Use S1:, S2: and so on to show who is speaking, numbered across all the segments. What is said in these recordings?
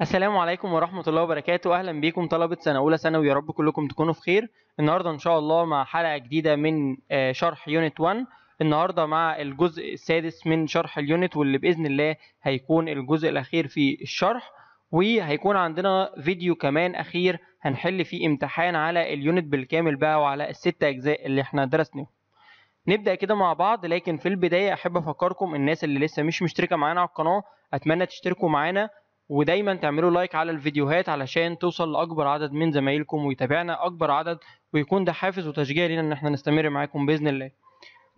S1: السلام عليكم ورحمة الله وبركاته أهلا بيكم طلبة سنة أولى ثانوي يا رب كلكم تكونوا في خير النهاردة إن شاء الله مع حلقة جديدة من آه، شرح يونت 1 النهاردة مع الجزء السادس من شرح اليونت واللي بإذن الله هيكون الجزء الأخير في الشرح وهيكون عندنا فيديو كمان أخير هنحل فيه امتحان على اليونت بالكامل بقى وعلى الست أجزاء اللي احنا درسناهم نبدأ كده مع بعض لكن في البداية أحب أفكركم الناس اللي لسه مش مشتركة معانا على القناة أتمنى تشتركوا معانا ودايما تعملوا لايك على الفيديوهات علشان توصل لاكبر عدد من زمايلكم ويتابعنا اكبر عدد ويكون ده حافز وتشجيع لنا ان احنا نستمر معاكم باذن الله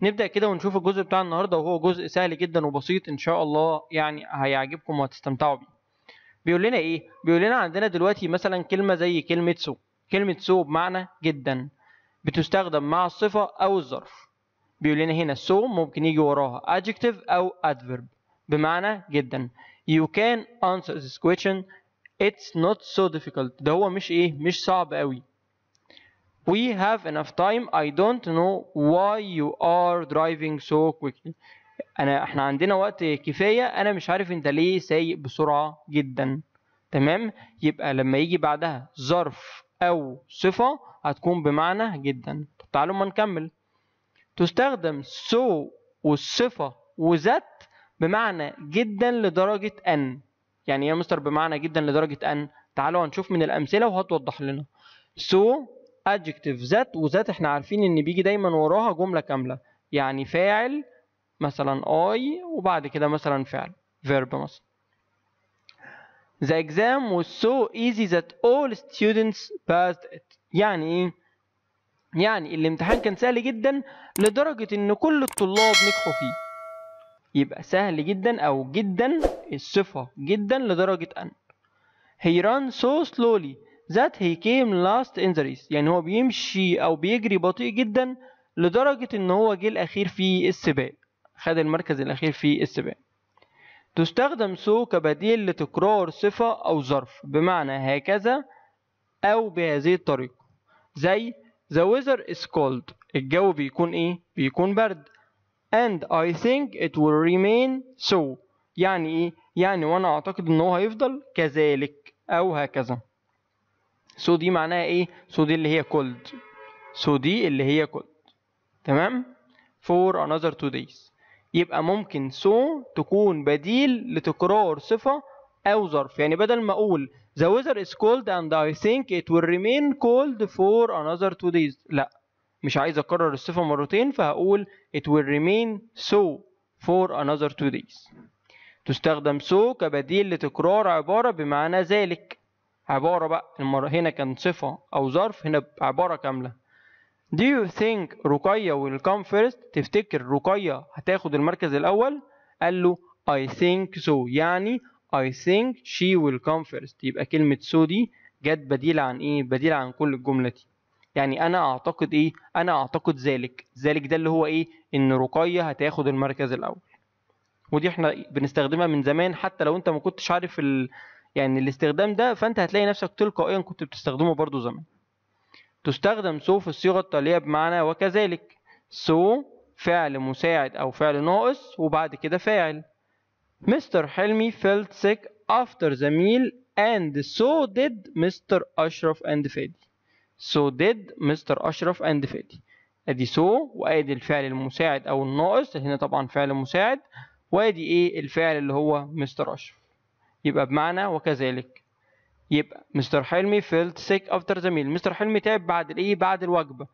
S1: نبدا كده ونشوف الجزء بتاع النهارده وهو جزء سهل جدا وبسيط ان شاء الله يعني هيعجبكم وهتستمتعوا بيه بيقول لنا ايه بيقول لنا عندنا دلوقتي مثلا كلمه زي كلمه سو كلمه سو بمعنى جدا بتستخدم مع الصفه او الظرف بيقول لنا هنا سو ممكن يجي وراها adjective او adverb بمعنى جدا you can answer this question it's not so difficult ده هو مش ايه مش صعب قوي we have enough time I don't know why you are driving so quickly انا احنا عندنا وقت كفاية انا مش عارف انت ليه سايق بسرعة جدا تمام يبقى لما يجي بعدها ظرف او صفة هتكون بمعنى جدا تعالوا ما نكمل تستخدم so والصفة وذات بمعنى جدا لدرجة أن يعني ايه مستر بمعنى جدا لدرجة أن تعالوا هنشوف من الأمثلة وهتوضح لنا so adjective ذات وذات احنا عارفين ان بيجي دايما وراها جملة كاملة يعني فاعل مثلا I وبعد كده مثلا فعل verb مثلا The exam was so easy that all students passed it يعني ايه؟ يعني الامتحان كان سهل جدا لدرجة ان كل الطلاب نجحوا فيه يبقى سهل جدا أو جدا الصفة جدا لدرجة أن he ran so slowly that he came last in the race يعني هو بيمشي أو بيجري بطيء جدا لدرجة إن هو جه الأخير في السباق خد المركز الأخير في السباق تستخدم سو كبديل لتكرار صفة أو ظرف بمعنى هكذا أو بهذه الطريقة زي the weather is cold الجو بيكون إيه؟ بيكون برد and I think it will remain so يعني ايه يعني وانا اعتقد ان هو هيفضل كذلك او هكذا so دي معناها ايه so دي اللي هي cold so دي اللي هي cold تمام for another two days يبقى ممكن so تكون بديل لتكرار صفة أو ظرف يعني بدل ما أقول the weather is cold and I think it will remain cold for another two days لا مش عايز اكرر الصفه مرتين فهقول it will remain so for another two days تستخدم so كبديل لتكرار عباره بمعنى ذلك عباره بقى المره هنا كان صفه او ظرف هنا عباره كامله Do you think رقية will come first؟ تفتكر رقية هتاخد المركز الأول؟ قال له I think so يعني I think she will come first يبقى كلمة so دي جت بديل عن إيه؟ بديل عن كل الجملة دي يعني انا اعتقد ايه انا اعتقد ذلك ذلك ده اللي هو ايه ان رقيه هتاخد المركز الاول ودي احنا بنستخدمها من زمان حتى لو انت ما كنتش عارف ال... يعني الاستخدام ده فانت هتلاقي نفسك تلقائيا كنت بتستخدمه برضو زمان تستخدم سو في الصيغه التاليه بمعنى وكذلك سو فعل مساعد او فعل ناقص وبعد كده فاعل مستر حلمي felt sick after the meal and so did مستر اشرف اند فادي So did مستر أشرف and فادي أدي so وأدي الفعل المساعد أو الناقص هنا طبعا فعل مساعد وأدي إيه الفعل اللي هو مستر أشرف يبقى بمعنى وكذلك يبقى مستر حلمي felt sick after the meal مستر حلمي تعب بعد الإيه بعد الوجبة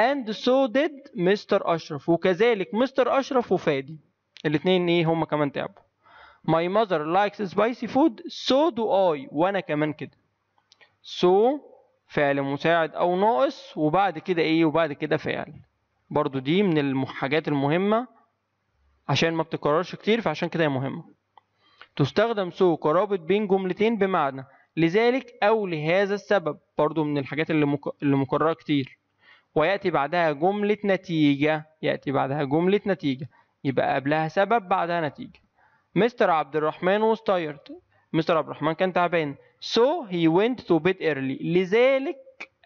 S1: and so did مستر أشرف وكذلك مستر أشرف وفادي الاتنين إيه هما كمان تعبوا My mother likes spicy food so do I وأنا كمان كده so فعل مساعد او ناقص وبعد كده ايه وبعد كده فعل برضو دي من الحاجات المهمة عشان ما بتكررش كتير فعشان كده هي مهمة تستخدم سو كرابط بين جملتين بمعنى لذلك او لهذا السبب برضو من الحاجات اللي, مكررة كتير ويأتي بعدها جملة نتيجة يأتي بعدها جملة نتيجة يبقى قبلها سبب بعدها نتيجة مستر عبد الرحمن واستيرت مستر عبد الرحمن كان تعبان So he went to bed early لذلك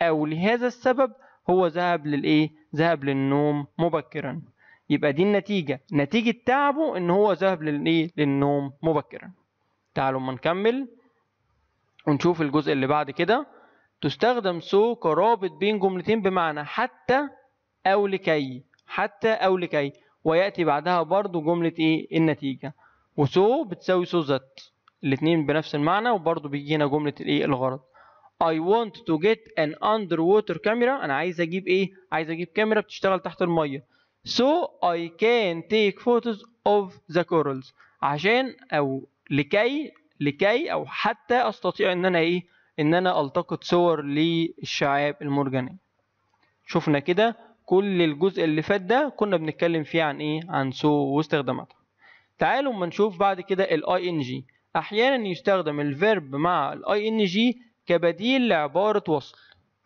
S1: أو لهذا السبب هو ذهب للإيه؟ ذهب للنوم مبكرا يبقى دي النتيجة نتيجة تعبه إن هو ذهب للإيه؟ للنوم مبكرا تعالوا أما نكمل ونشوف الجزء اللي بعد كده تستخدم سو كرابط بين جملتين بمعنى حتى أو لكي حتى أو لكي ويأتي بعدها برضو جملة إيه؟ النتيجة وسو بتساوي سو ذات الاتنين بنفس المعنى وبرضه بيجينا جمله الايه الغرض I want to get an underwater camera انا عايز اجيب ايه عايز اجيب كاميرا بتشتغل تحت الميه so I can take photos of the corals عشان او لكي لكي او حتى استطيع ان انا ايه ان انا التقط صور للشعاب المرجانيه شفنا كده كل الجزء اللي فات ده كنا بنتكلم فيه عن ايه عن سو واستخداماتها تعالوا اما نشوف بعد كده الاي ان جي احيانا يستخدم الفيرب مع الاي ان جي كبديل لعباره وصل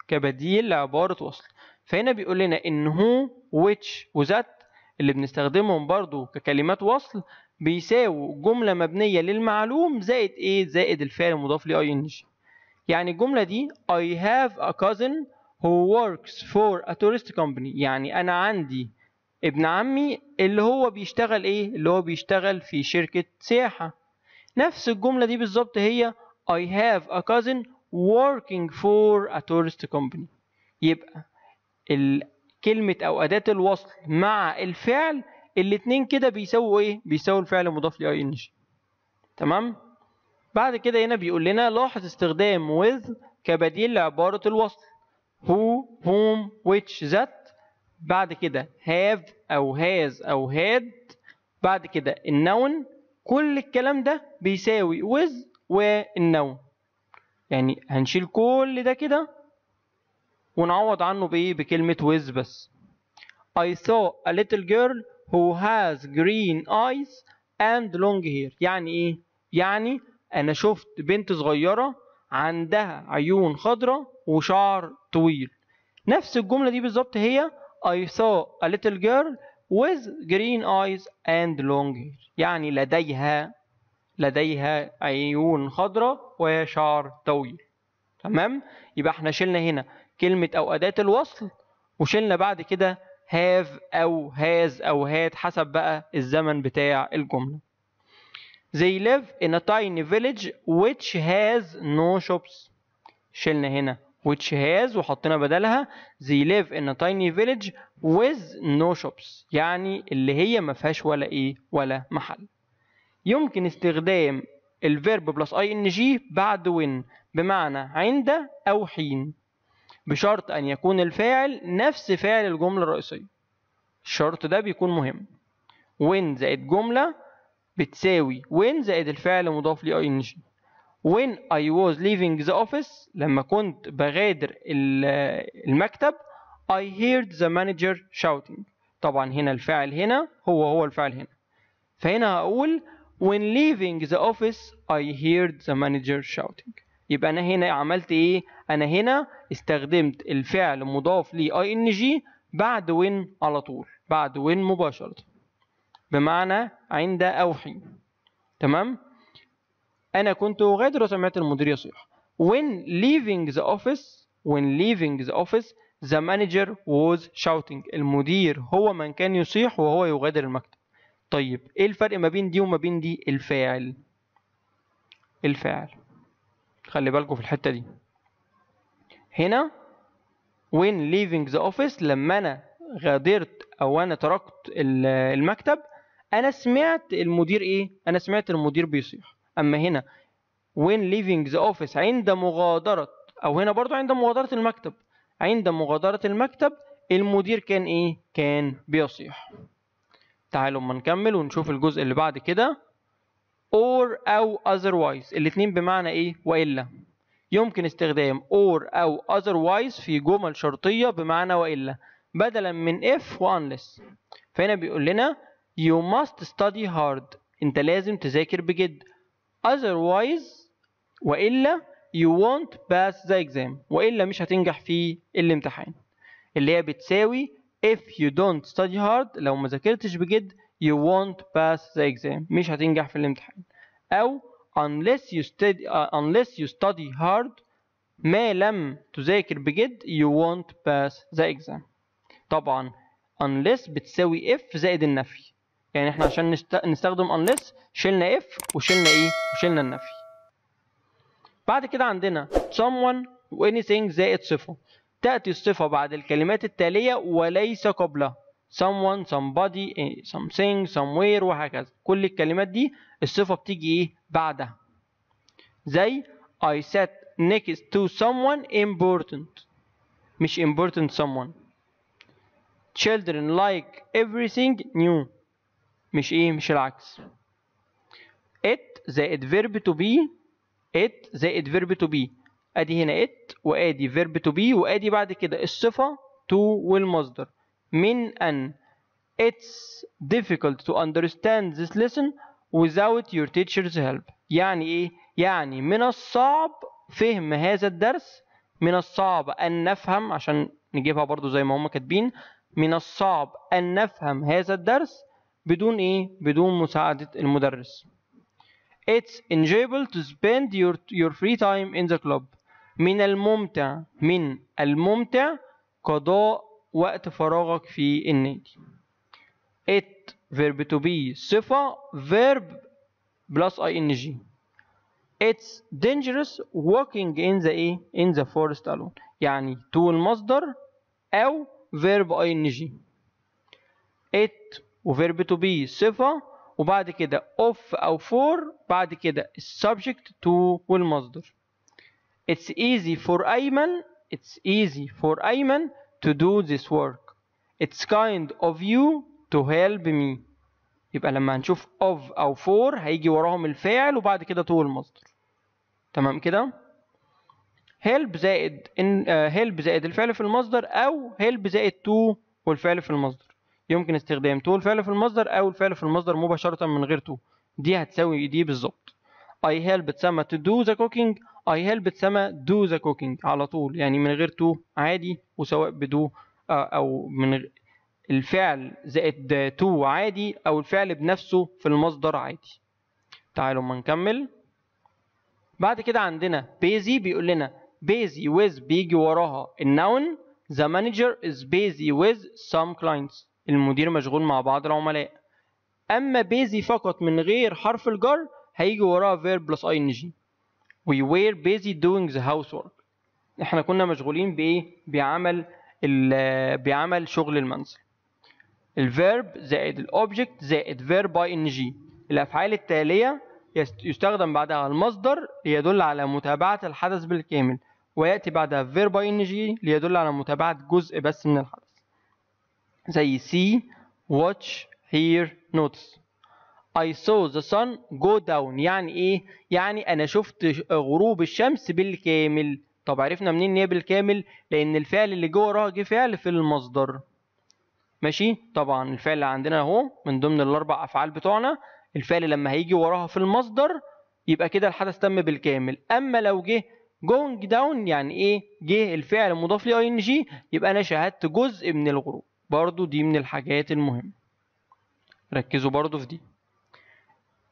S1: كبديل لعباره وصل فهنا بيقول لنا ان هو ويتش وذات اللي بنستخدمهم برضو ككلمات وصل بيساووا جمله مبنيه للمعلوم زائد ايه زائد الفعل المضاف لاي ان جي يعني الجمله دي I have a cousin who works for a tourist company يعني انا عندي ابن عمي اللي هو بيشتغل ايه اللي هو بيشتغل في شركه سياحه نفس الجملة دي بالظبط هي I have a cousin working for a tourist company يبقى كلمة أو أداة الوصل مع الفعل الاتنين كده بيساووا إيه؟ بيساووا الفعل المضاف ل ing تمام؟ بعد كده هنا بيقول لنا لاحظ استخدام with كبديل لعبارة الوصل who, whom, which, that بعد كده have أو has أو had بعد كده النون كل الكلام ده بيساوي with والنون يعني هنشيل كل ده كده ونعوض عنه بايه بكلمه with بس I saw a little girl who has green eyes and long hair يعني ايه يعني انا شفت بنت صغيره عندها عيون خضراء وشعر طويل نفس الجمله دي بالظبط هي I saw a little girl with green eyes and long hair يعني لديها لديها عيون خضراء وشعر طويل تمام يبقى احنا شلنا هنا كلمة أو أداة الوصل وشلنا بعد كده have أو has أو had حسب بقى الزمن بتاع الجملة They live in a tiny village which has no shops شلنا هنا which has وحطينا بدلها they live in a tiny village with no shops يعني اللي هي ما فيهاش ولا ايه ولا محل يمكن استخدام الفيرب بلس اي ان جي بعد وين بمعنى عند او حين بشرط ان يكون الفاعل نفس فعل الجمله الرئيسيه الشرط ده بيكون مهم وين زائد جمله بتساوي وين زائد الفعل مضاف ل ان جي when I was leaving the office لما كنت بغادر المكتب I heard the manager shouting طبعا هنا الفعل هنا هو هو الفعل هنا فهنا هقول when leaving the office I heard the manager shouting يبقى انا هنا عملت ايه انا هنا استخدمت الفعل مضاف لـ ing بعد when على طول بعد when مباشرة بمعنى عند أوحي تمام أنا كنت أغادر وسمعت المدير يصيح When leaving the office When leaving the office The manager was shouting المدير هو من كان يصيح وهو يغادر المكتب طيب ايه الفرق ما بين دي وما بين دي الفاعل الفاعل خلي بالكم في الحتة دي هنا when leaving the office لما انا غادرت او انا تركت المكتب انا سمعت المدير ايه انا سمعت المدير بيصيح اما هنا when leaving the office عند مغادرة او هنا برضو عند مغادرة المكتب عند مغادرة المكتب المدير كان ايه كان بيصيح تعالوا اما نكمل ونشوف الجزء اللي بعد كده or او otherwise الاتنين بمعنى ايه والا يمكن استخدام or او otherwise في جمل شرطية بمعنى والا بدلا من if وunless فهنا بيقول لنا you must study hard انت لازم تذاكر بجد otherwise والا you won't pass the exam والا مش هتنجح في الامتحان اللي هي بتساوي if you don't study hard لو ما ذاكرتش بجد you won't pass the exam مش هتنجح في الامتحان او unless you study uh, unless you study hard ما لم تذاكر بجد you won't pass the exam طبعا unless بتساوي if زائد النفي يعني احنا عشان نست... نستخدم unless شلنا if وشلنا ايه وشلنا النفي بعد كده عندنا someone وanything زائد صفه تأتي الصفة بعد الكلمات التالية وليس قبلها someone somebody something somewhere وهكذا كل الكلمات دي الصفة بتيجي ايه بعدها زي I sat next to someone important مش important someone children like everything new مش ايه مش العكس it زائد verb to be it زائد verb to be ادي هنا it وادي verb to be وادي بعد كده الصفه to والمصدر من ان it's difficult to understand this lesson without your teacher's help يعني ايه يعني من الصعب فهم هذا الدرس من الصعب ان نفهم عشان نجيبها برضو زي ما هم كاتبين من الصعب ان نفهم هذا الدرس بدون ايه بدون مساعدة المدرس It's enjoyable to spend your, your free time in the club من الممتع من الممتع قضاء وقت فراغك في النادي It verb to be صفة verb plus ing It's dangerous walking in the A in the forest alone يعني to المصدر أو verb ing It وفيرب تو بي صفه وبعد كده اوف او فور بعد كده السبجكت تو والمصدر It's easy for Ayman It's easy for Ayman to do this work It's kind of you to help me يبقى لما هنشوف of أو for هيجي وراهم الفاعل وبعد كده to المصدر تمام كده help زائد in, uh, help زائد الفعل في المصدر أو help زائد to والفعل في المصدر يمكن استخدام تو الفعل في المصدر او الفعل في المصدر مباشره من غير تو دي هتساوي دي بالظبط I help سما to do the cooking I help سما do the cooking على طول يعني من غير تو عادي وسواء بدو آه، او من الفعل زائد تو عادي او الفعل بنفسه في المصدر عادي تعالوا ما نكمل بعد كده عندنا بيزي بيقول لنا بيزي ويز بيجي وراها النون the manager is busy with some clients المدير مشغول مع بعض العملاء اما بيزي فقط من غير حرف الجر هيجي وراها verb plus ing we were busy doing the housework احنا كنا مشغولين بايه بعمل بعمل شغل المنزل الفيرب زائد الاوبجكت زائد فيرب باي ان جي الافعال التاليه يستخدم بعدها المصدر ليدل على متابعه الحدث بالكامل وياتي بعدها فيرب باي ان جي ليدل على متابعه جزء بس من الحدث زي see watch hear notice I saw the sun go down يعني ايه يعني انا شفت غروب الشمس بالكامل طب عرفنا منين ان هي بالكامل لان الفعل اللي جوه وراها فعل في المصدر ماشي طبعا الفعل اللي عندنا اهو من ضمن الاربع افعال بتوعنا الفعل لما هيجي وراها في المصدر يبقى كده الحدث تم بالكامل اما لو جه going down يعني ايه جه الفعل مضاف لي ing جي يبقى انا شاهدت جزء من الغروب برضو دي من الحاجات المهمة ركزوا برضو في دي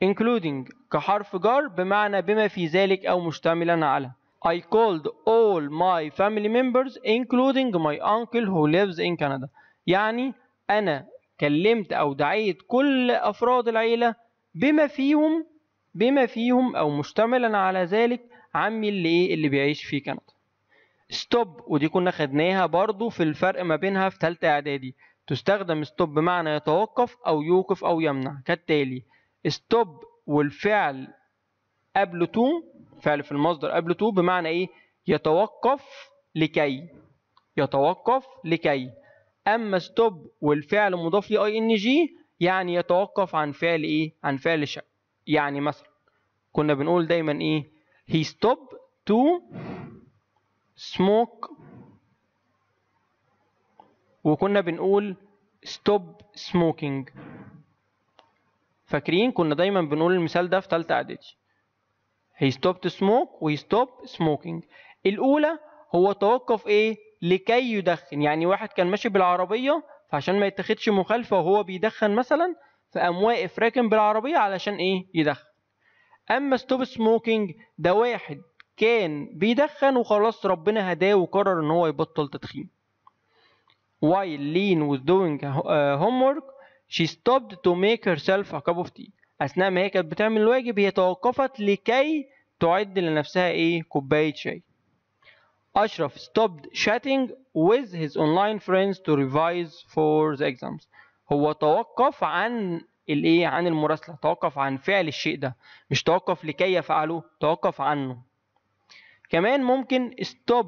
S1: including كحرف جر بمعنى بما في ذلك أو مشتملا على I called all my family members including my uncle who lives in Canada يعني أنا كلمت أو دعيت كل أفراد العيلة بما فيهم بما فيهم أو مشتملا على ذلك عمي اللي إيه اللي بيعيش في كندا ستوب ودي كنا خدناها برضو في الفرق ما بينها في ثالثه اعدادي تستخدم ستوب بمعنى يتوقف او يوقف او يمنع كالتالي ستوب والفعل قبل تو فعل في المصدر قبل تو بمعنى ايه يتوقف لكي يتوقف لكي اما ستوب والفعل مضاف لي اي ان جي يعني يتوقف عن فعل ايه عن فعل شيء يعني مثلا كنا بنقول دايما ايه he stopped to سموك وكنا بنقول ستوب سموكينج فاكرين كنا دايما بنقول المثال ده في ثالثه اعدادي هي ستوب سموك وهي ستوب سموكينج الاولى هو توقف ايه لكي يدخن يعني واحد كان ماشي بالعربيه فعشان ما يتاخدش مخالفه وهو بيدخن مثلا فقام واقف راكن بالعربيه علشان ايه يدخن اما ستوب سموكينج ده واحد كان بيدخن وخلاص ربنا هداه وقرر ان هو يبطل تدخين while Lynn was doing uh, homework she stopped to make herself a cup of tea اثناء ما هي كانت بتعمل الواجب هي توقفت لكي تعد لنفسها ايه كوبايه شاي اشرف stopped chatting with his online friends to revise for the exams هو توقف عن الايه عن المراسله توقف عن فعل الشيء ده مش توقف لكي يفعله توقف عنه كمان ممكن stop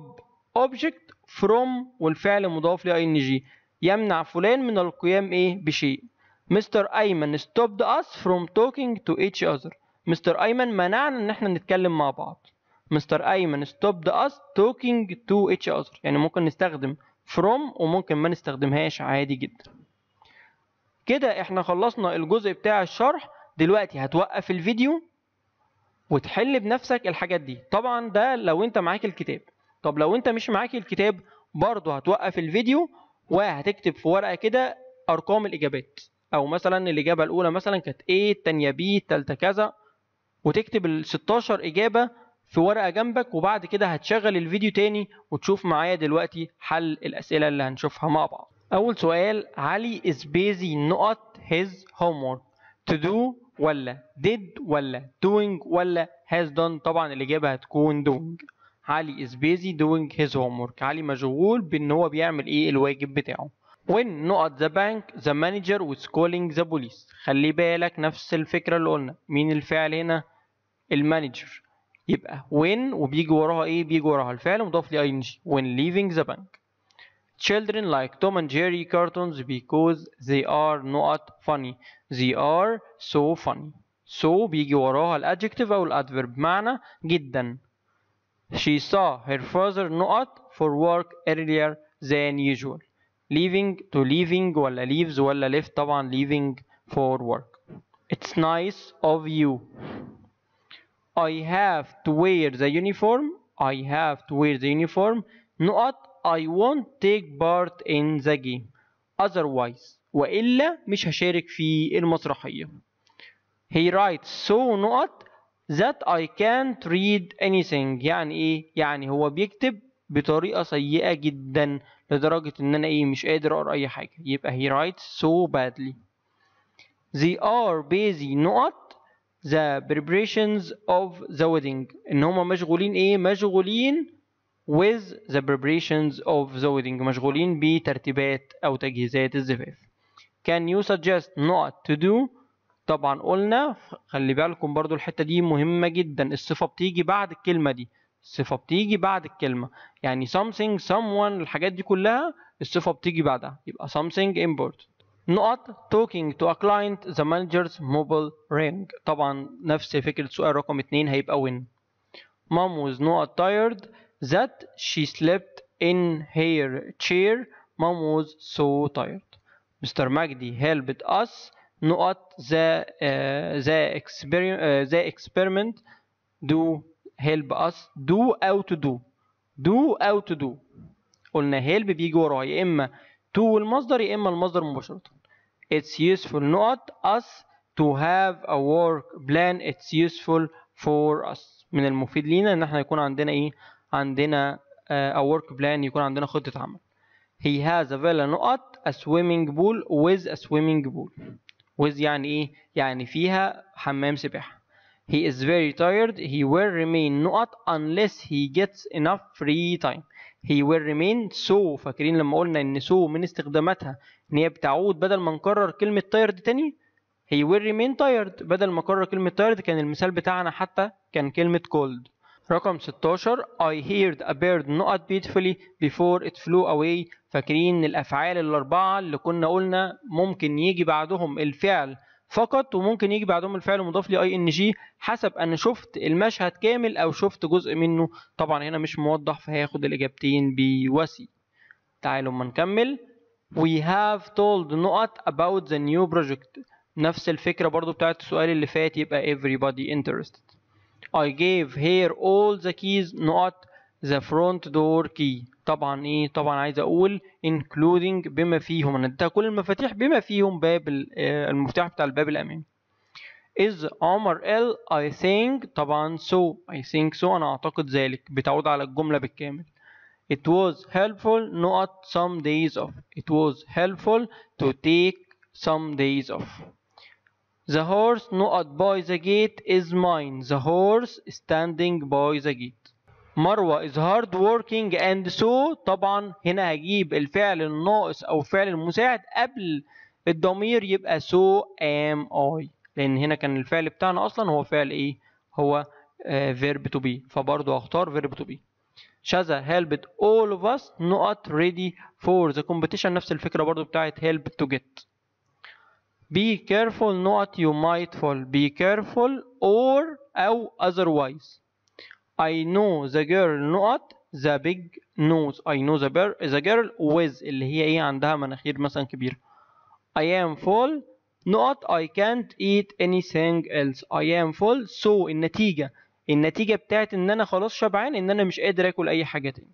S1: object from والفعل مضاف ل ing يمنع فلان من القيام ايه بشيء مستر ايمن stopped us from talking to each other مستر ايمن منعنا ان احنا نتكلم مع بعض مستر ايمن stopped us talking to each other يعني ممكن نستخدم from وممكن ما نستخدمهاش عادي جدا كده احنا خلصنا الجزء بتاع الشرح دلوقتي هتوقف الفيديو وتحل بنفسك الحاجات دي طبعا ده لو انت معاك الكتاب طب لو انت مش معاك الكتاب برضه هتوقف الفيديو وهتكتب في ورقه كده ارقام الاجابات او مثلا الاجابه الاولى مثلا كانت ايه الثانيه بي الثالثه كذا وتكتب ال 16 اجابه في ورقه جنبك وبعد كده هتشغل الفيديو تاني وتشوف معايا دلوقتي حل الاسئله اللي هنشوفها مع بعض اول سؤال علي is busy not his homework to do ولا did ولا doing ولا has done طبعا الإجابة هتكون doing علي is busy doing his homework علي مشغول بإن هو بيعمل إيه الواجب بتاعه when not the bank the manager was calling the police خلي بالك نفس الفكرة اللي قلنا مين الفعل هنا المانجر يبقى when وبيجي وراها ايه بيجي وراها الفعل مضاف لي ing when leaving the bank children like Tom and Jerry cartoons because they are not funny they are so funny so بيجي وراها الادجective او الادverb بمعنى جدا she saw her father not for work earlier than usual leaving to leaving ولا leaves ولا left طبعا leaving for work it's nice of you I have to wear the uniform I have to wear the uniform Not I won't take part in the game otherwise وإلا مش هشارك في المسرحية He writes so نقط that I can't read anything يعني إيه؟ يعني هو بيكتب بطريقة سيئة جدا لدرجة إن أنا إيه مش قادر أقرأ أي حاجة يبقى he writes so badly They are busy نقط the preparations of the wedding ان هما مشغولين ايه مشغولين with the preparations of the wedding مشغولين بترتيبات او تجهيزات الزفاف can you suggest not to do طبعا قلنا خلي بالكم برضو الحته دي مهمه جدا الصفه بتيجي بعد الكلمه دي الصفه بتيجي بعد الكلمه يعني something someone الحاجات دي كلها الصفه بتيجي بعدها يبقى something important نقط talking to a client the manager's mobile ring طبعا نفس فكره سؤال رقم اتنين هيبقى when mom was not tired that she slept in her chair mom was so tired مستر مجدي helped us نقط the uh, the experiment uh, the experiment do help us do أو to do do أو to do قلنا help بيجي وراه يا إما to المصدر يا إما المصدر مباشرة it's useful نقط us to have a work plan it's useful for us من المفيد لينا ان احنا يكون عندنا ايه عندنا a work plan يكون عندنا خطة عمل he has a villa نقط a swimming pool with a swimming pool with يعني ايه يعني فيها حمام سباحة he is very tired he will remain نقط unless he gets enough free time he will remain so فاكرين لما قلنا ان so من استخداماتها ان هي بتعود بدل ما نكرر كلمة tired تاني he will remain tired بدل ما اكرر كلمة tired كان المثال بتاعنا حتى كان كلمة cold رقم 16 I heard a bird not beautifully before it flew away فاكرين الأفعال الأربعة اللي كنا قلنا ممكن يجي بعدهم الفعل فقط وممكن يجي بعدهم الفعل المضاف لي ING حسب انا شفت المشهد كامل او شفت جزء منه طبعا هنا مش موضح فهياخد الاجابتين بوسي تعالوا اما نكمل we have told not about the new project نفس الفكره برضو بتاعت السؤال اللي فات يبقى everybody interested I gave her all the keys not the front door key طبعا ايه طبعا عايز اقول including بما فيهم انا اديتها كل المفاتيح بما فيهم باب آه، المفتاح بتاع الباب الامامي is عمر ال I think طبعا so I think so أنا أعتقد ذلك بتعود على الجملة بالكامل It was helpful not some days off It was helpful to take some days off The horse not by the gate is mine. The horse standing by the gate. مروة is hard working and so طبعا هنا هجيب الفعل الناقص أو الفعل المساعد قبل الضمير يبقى so am I لأن هنا كان الفعل بتاعنا أصلا هو فعل إيه؟ هو آه verb to be فبرضه هختار verb to be. شذا helped all of us not ready for the competition نفس الفكرة برضه بتاعت help to get. Be careful not you might fall. Be careful or أو otherwise. I know the girl not the big nose. I know the, bear, the girl with اللي هي ايه عندها مناخير مثلا كبيرة. I am full not I can't eat anything else. I am full so النتيجة النتيجة بتاعت ان انا خلاص شبعان ان انا مش قادر اكل اي حاجة تاني.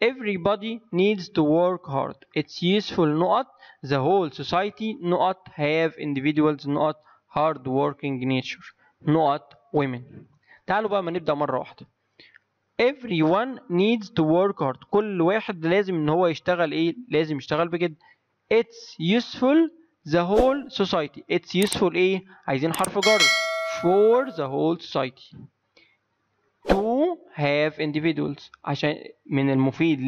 S1: Everybody needs to work hard. It's useful not the whole society, not have individuals, not hard working nature, not women. تعالوا بقى ما نبدأ مرة واحدة. Everyone needs to work hard. كل واحد لازم ان هو يشتغل ايه؟ لازم يشتغل بجد. It's useful the whole society. It's useful ايه؟ عايزين حرف جر. For the whole society. to have individuals عشان من المفيد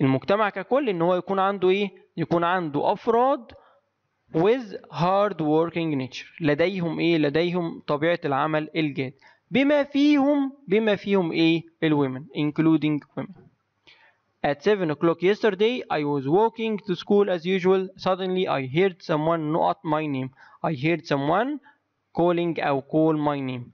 S1: للمجتمع ككل ان هو يكون عنده ايه يكون عنده افراد with hard working nature لديهم ايه لديهم طبيعه العمل الجاد بما فيهم بما فيهم ايه women including women At 7 o'clock yesterday, I was walking to school as usual. Suddenly, I heard someone not my name. I heard someone calling or call my name.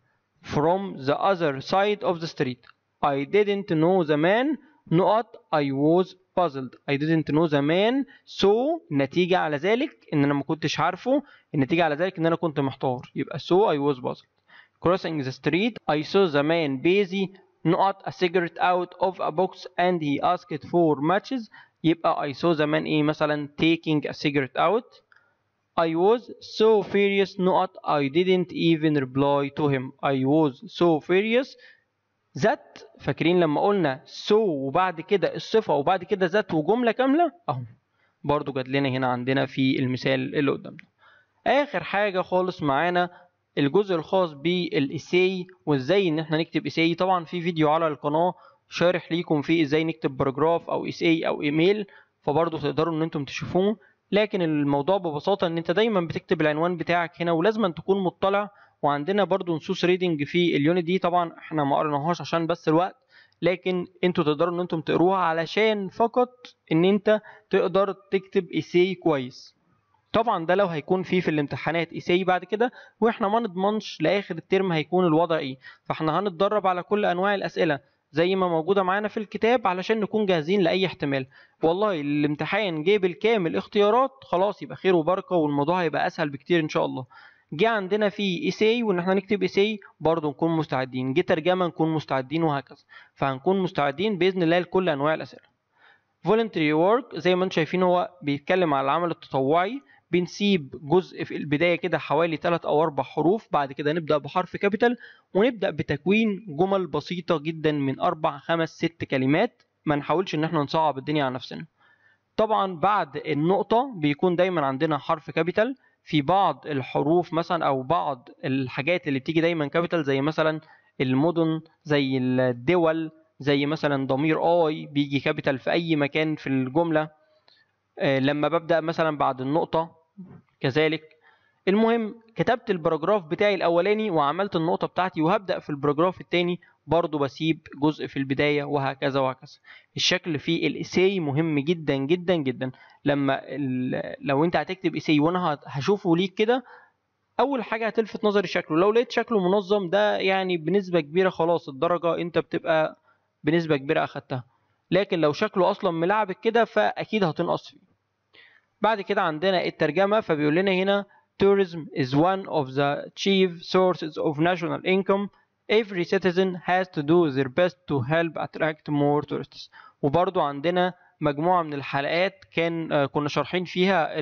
S1: from the other side of the street. I didn't know the man not I was puzzled I didn't know the man so النتيجة على ذلك إن أنا ما كنتش عارفه النتيجة على ذلك إن أنا كنت محتار يبقى so I was puzzled Crossing the street I saw the man busy not a cigarette out of a box and he asked for matches يبقى I saw the man إيه مثلا taking a cigarette out I was so furious not I didn't even reply to him I was so furious that فاكرين لما قلنا so وبعد كده الصفة وبعد كده that وجملة كاملة اهو برضو جات لنا هنا عندنا في المثال اللي قدامنا اخر حاجة خالص معانا الجزء الخاص بالإساي وازاي ان احنا نكتب إساي طبعا في فيديو على القناة شارح ليكم فيه ازاي نكتب باراجراف او إساي او ايميل فبرضه تقدروا ان انتم تشوفوه لكن الموضوع ببساطة ان انت دايما بتكتب العنوان بتاعك هنا ولازم تكون مطلع وعندنا برضو نصوص ريدنج في اليونت دي طبعا احنا ما قرناهاش عشان بس الوقت لكن انتوا تقدروا ان انتم تقروها علشان فقط ان انت تقدر تكتب ايساي كويس طبعا ده لو هيكون فيه في الامتحانات ايساي بعد كده واحنا ما نضمنش لاخر الترم هيكون الوضع ايه فاحنا هنتدرب على كل انواع الاسئله زي ما موجوده معانا في الكتاب علشان نكون جاهزين لاي احتمال والله الامتحان جه بالكامل اختيارات خلاص يبقى خير وبركه والموضوع هيبقى اسهل بكتير ان شاء الله جه عندنا في ايساي وان احنا نكتب ايساي برضه نكون مستعدين جه ترجمه نكون مستعدين وهكذا فهنكون مستعدين باذن الله لكل انواع الاسئله فولنتري وورك زي ما انتم شايفين هو بيتكلم على العمل التطوعي بنسيب جزء في البداية كده حوالي 3 أو 4 حروف بعد كده نبدأ بحرف كابيتال ونبدأ بتكوين جمل بسيطة جدا من 4 5 6 كلمات ما نحاولش إن احنا نصعب الدنيا على نفسنا طبعا بعد النقطة بيكون دايما عندنا حرف كابيتال في بعض الحروف مثلا أو بعض الحاجات اللي بتيجي دايما كابيتال زي مثلا المدن زي الدول زي مثلا ضمير اي بيجي كابيتال في اي مكان في الجمله آه، لما ببدا مثلا بعد النقطه كذلك المهم كتبت البراجراف بتاعي الاولاني وعملت النقطه بتاعتي وهبدا في البراجراف التاني برضو بسيب جزء في البدايه وهكذا وهكذا الشكل في الايساي مهم جدا جدا جدا لما لو انت هتكتب ايساي وانا هشوفه ليك كده اول حاجه هتلفت نظري شكله لو لقيت شكله منظم ده يعني بنسبه كبيره خلاص الدرجه انت بتبقى بنسبه كبيره اخدتها لكن لو شكله اصلا ملعبك كده فاكيد هتنقص فيه بعد كده عندنا الترجمة فبيقول لنا هنا tourism is one of the chief sources of national income every citizen has to do their best to help attract more tourists وبرضو عندنا مجموعة من الحلقات كان آه، كنا شارحين فيها آه،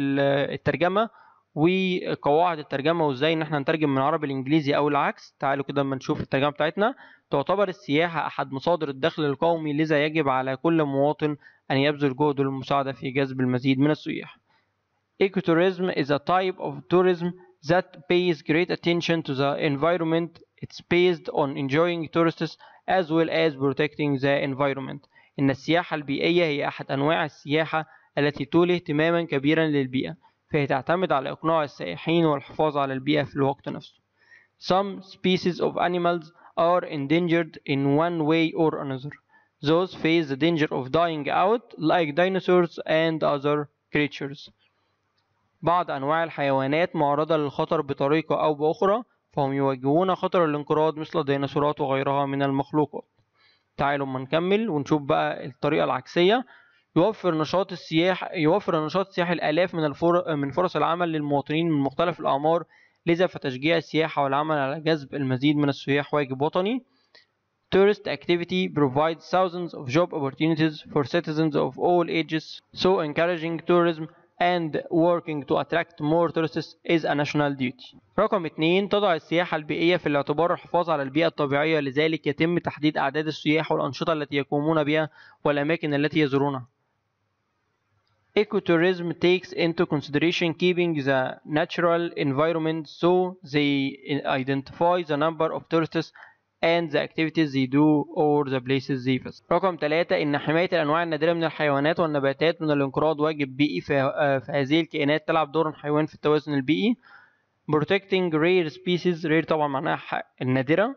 S1: الترجمة وقواعد الترجمة وازاي ان احنا نترجم من عربي لانجليزي او العكس تعالوا كده اما نشوف الترجمة بتاعتنا تعتبر السياحة احد مصادر الدخل القومي لذا يجب على كل مواطن ان يبذل جهده للمساعدة في جذب المزيد من السياح Ecotourism is a type of tourism that pays great attention to the environment. It's based on enjoying tourists as well as protecting the environment. إن السياحة البيئية هي أحد أنواع السياحة التي تولي اهتماما كبيرا للبيئة، فهي تعتمد على إقناع السائحين والحفاظ على البيئة في الوقت نفسه. Some species of animals are endangered in one way or another. Those face the danger of dying out like dinosaurs and other creatures. بعض أنواع الحيوانات معرضة للخطر بطريقة أو بأخرى فهم يواجهون خطر الانقراض مثل الديناصورات وغيرها من المخلوقات تعالوا ما نكمل ونشوف بقى الطريقة العكسية يوفر نشاط السياح يوفر النشاط السياحي الآلاف من الفر... من فرص العمل للمواطنين من مختلف الأعمار لذا فتشجيع السياحة والعمل على جذب المزيد من السياح واجب وطني tourist activity provides thousands of job opportunities for citizens of all ages, so encouraging tourism and working to attract more tourists is a national duty. رقم 2 تضع السياحة البيئية في الاعتبار الحفاظ على البيئة الطبيعية لذلك يتم تحديد أعداد السياح والأنشطة التي يقومون بها والأماكن التي يزورونها. Ecotourism takes into consideration keeping the natural environment so they identify the number of tourists and the activities they do or the places they visit. رقم 3 إن حماية الأنواع النادرة من الحيوانات والنباتات من الانقراض واجب بيئي في, في هذه الكائنات تلعب دور الحيوان في التوازن البيئي. Protecting rare species rare طبعا معناها النادرة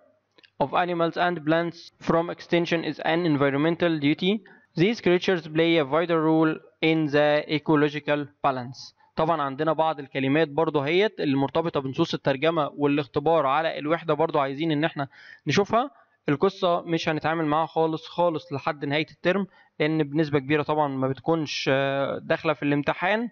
S1: of animals and plants from extinction is an environmental duty. These creatures play a vital role in the ecological balance. طبعا عندنا بعض الكلمات برضو هيت المرتبطه بنصوص الترجمه والاختبار على الوحده برضو عايزين ان احنا نشوفها القصه مش هنتعامل معاها خالص خالص لحد نهايه الترم لان بنسبه كبيره طبعا ما بتكونش آه، داخله في الامتحان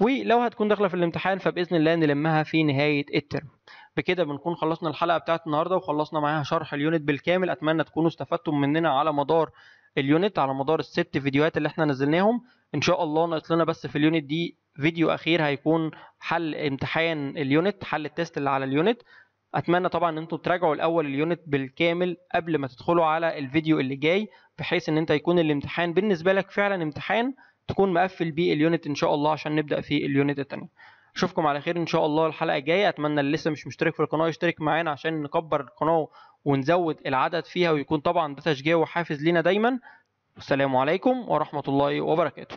S1: ولو هتكون داخله في الامتحان فباذن الله نلمها في نهايه الترم بكده بنكون خلصنا الحلقه بتاعت النهارده وخلصنا معاها شرح اليونت بالكامل اتمنى تكونوا استفدتم مننا على مدار اليونت على مدار الست فيديوهات اللي احنا نزلناهم ان شاء الله ناقص لنا بس في اليونت دي فيديو اخير هيكون حل امتحان اليونت حل التيست اللي على اليونت اتمنى طبعا ان انتم تراجعوا الاول اليونت بالكامل قبل ما تدخلوا على الفيديو اللي جاي بحيث ان انت يكون الامتحان بالنسبه لك فعلا امتحان تكون مقفل بيه اليونت ان شاء الله عشان نبدا في اليونت الثانيه اشوفكم على خير ان شاء الله الحلقه الجايه اتمنى اللي لسه مش مشترك في القناه يشترك معانا عشان نكبر القناه ونزود العدد فيها ويكون طبعا ده تشجيع وحافز لينا دايما والسلام عليكم ورحمه الله وبركاته